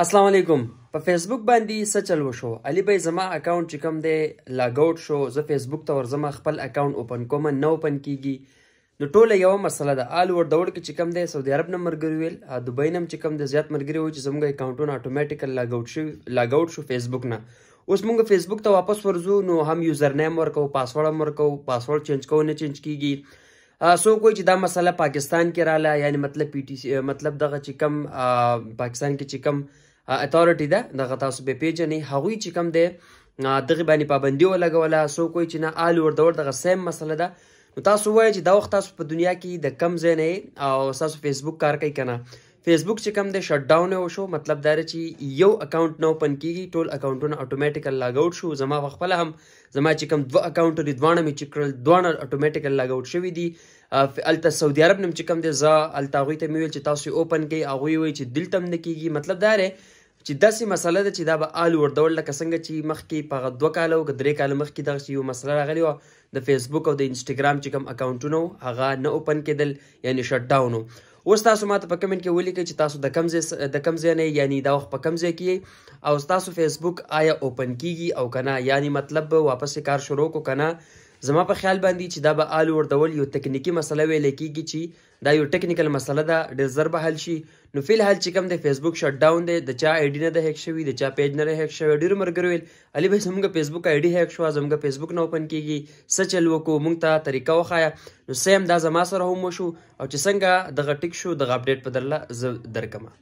السلام علیکم په فیسبوک باندې څه چل وشو علي بای زما اکاونټ چې کوم دی لاګ اوټ شو زه فیسبوک ته ورځم خپل اکاونټ اوپن کوم نه اوپن کیږي نو ټوله یو مسله ده آل ور دوړ کې چې کوم دی سعودي عرب نه مرګري ویل دبي نه چې کوم دی زیات مرګري وي چې زموږ اکاونټونه اټومیټیکل لاګ اوټ شي لاګ اوټ شو فیسبوک نه اوس موږ فیسبوک ته واپس ورځو نو هم یوزر نیم ورکو پاسورډ هم ورکو پاسورډ چینج کوو نه چینج کیږي سو کوئی چې دا مسله پاکستان کې رااله یعنی مطلب پی ټی سی مطلب دغه چې کم پاکستان کې چې کم اتھارټي ده دغه تاسو به پیژنې هغوی چې کم دی دغه باندې پابندي ولګوله سو کوئی چې نه آل ور دور دغه سیم مسله ده نو تاسو وایئ چې دا وخت تاسو په دنیا کې د کم ځای نه او تاسو فیسبوک کار کوي کنه فیسبوک چې کوم دی شټ ډاون یو شو مطلب دا چې یو اکاونټ نو پن کیږي ټول اکاونټونه اتوماتیکل لاګ آوټ شو زما خپل هم زما چې کوم دوه اکاونټ لري دوانه می چې کړل دوانه اتوماتیکل لاګ آوټ شوی دي الته سعودي عرب نم چې کوم دی زه الته غوي ته میول چې تاسو اوپن کړئ هغه وی چې دلته نه کیږي مطلب دا چې داسې مسله ده چې دا به آل وردول لکه څنګه چې مخکې په دوه کاله او درې کاله مخکې دغه یو مسله راغلی وه د فیسبوک او د انسټاګرام چې کوم اکاونټونه هغه نه اوپن کېدل یعنی شټ ډاون اوس تاسو ماته په کمنټ کې ولیکئ چې تاسو د کم ځای د کم ځای نه یعنی دا وخت په کم ځای کې او تاسو فیسبوک آیا اوپن کیږي او کنه یعنی مطلب واپس کار شروع کو کنه زما په خیال باندې چې دا به آل وردول یو تکنیکی مسله ویل کیږي چې دا یو ټکنیکل مسله ده ډېر زر به حل شي نو فی الحال چې کوم د فیسبوک شټ ډاون دی د چا آی ډي نه ده هیک شوی د چا پیج نه هیک شوی ډېر مرګر ویل علي بھائی زموږ فیسبوک آی ډي هیک شو زموږ فیسبوک نه اوپن کیږي څه چل وکړو موږ ته طریقه وخایا نو سیم دا زما سره هم شو او چې څنګه دغه ټیک شو دغه اپډیټ په درله زه درکمه